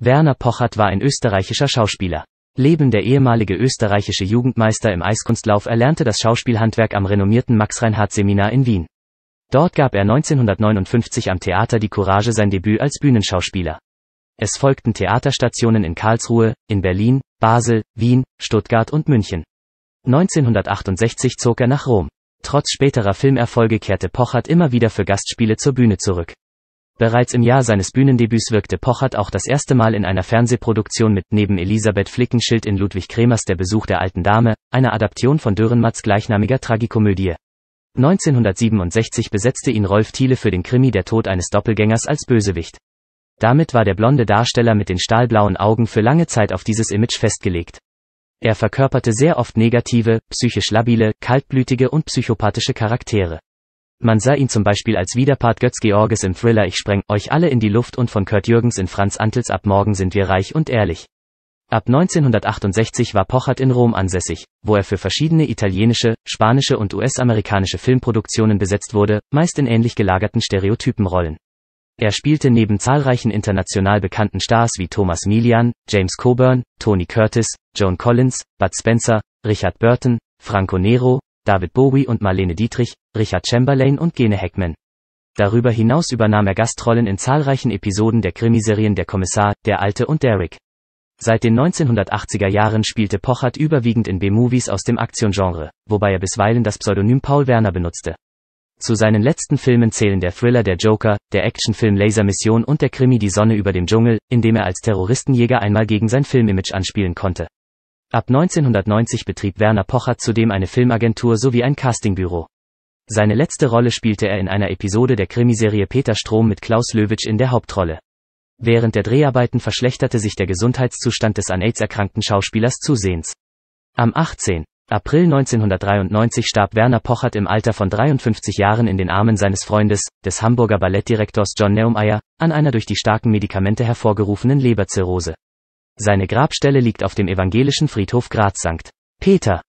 Werner Pochert war ein österreichischer Schauspieler. Leben der ehemalige österreichische Jugendmeister im Eiskunstlauf erlernte das Schauspielhandwerk am renommierten Max-Reinhardt-Seminar in Wien. Dort gab er 1959 am Theater die Courage sein Debüt als Bühnenschauspieler. Es folgten Theaterstationen in Karlsruhe, in Berlin, Basel, Wien, Stuttgart und München. 1968 zog er nach Rom. Trotz späterer Filmerfolge kehrte Pochert immer wieder für Gastspiele zur Bühne zurück. Bereits im Jahr seines Bühnendebüts wirkte Pochert auch das erste Mal in einer Fernsehproduktion mit, neben Elisabeth Flickenschild in Ludwig Kremers Der Besuch der alten Dame, einer Adaption von Dürrenmatts gleichnamiger Tragikomödie. 1967 besetzte ihn Rolf Thiele für den Krimi Der Tod eines Doppelgängers als Bösewicht. Damit war der blonde Darsteller mit den stahlblauen Augen für lange Zeit auf dieses Image festgelegt. Er verkörperte sehr oft negative, psychisch labile, kaltblütige und psychopathische Charaktere. Man sah ihn zum Beispiel als Widerpart Götz-Georges im Thriller Ich spreng euch alle in die Luft und von Kurt Jürgens in Franz Antels Ab morgen sind wir reich und ehrlich. Ab 1968 war Pochert in Rom ansässig, wo er für verschiedene italienische, spanische und US-amerikanische Filmproduktionen besetzt wurde, meist in ähnlich gelagerten Stereotypenrollen. Er spielte neben zahlreichen international bekannten Stars wie Thomas Milian, James Coburn, Tony Curtis, Joan Collins, Bud Spencer, Richard Burton, Franco Nero, David Bowie und Marlene Dietrich, Richard Chamberlain und Gene Hackman. Darüber hinaus übernahm er Gastrollen in zahlreichen Episoden der Krimiserien Der Kommissar, Der Alte und Derrick. Seit den 1980er Jahren spielte Pochert überwiegend in B-Movies aus dem Aktiongenre, wobei er bisweilen das Pseudonym Paul Werner benutzte. Zu seinen letzten Filmen zählen der Thriller Der Joker, der Actionfilm Laser Mission und der Krimi Die Sonne über dem Dschungel, in dem er als Terroristenjäger einmal gegen sein Filmimage anspielen konnte. Ab 1990 betrieb Werner Pocher zudem eine Filmagentur sowie ein Castingbüro. Seine letzte Rolle spielte er in einer Episode der Krimiserie Peter Strom mit Klaus Löwitsch in der Hauptrolle. Während der Dreharbeiten verschlechterte sich der Gesundheitszustand des an AIDS erkrankten Schauspielers zusehends. Am 18. April 1993 starb Werner Pochert im Alter von 53 Jahren in den Armen seines Freundes, des Hamburger Ballettdirektors John Neumeyer, an einer durch die starken Medikamente hervorgerufenen Leberzirrhose. Seine Grabstelle liegt auf dem evangelischen Friedhof Graz St. Peter.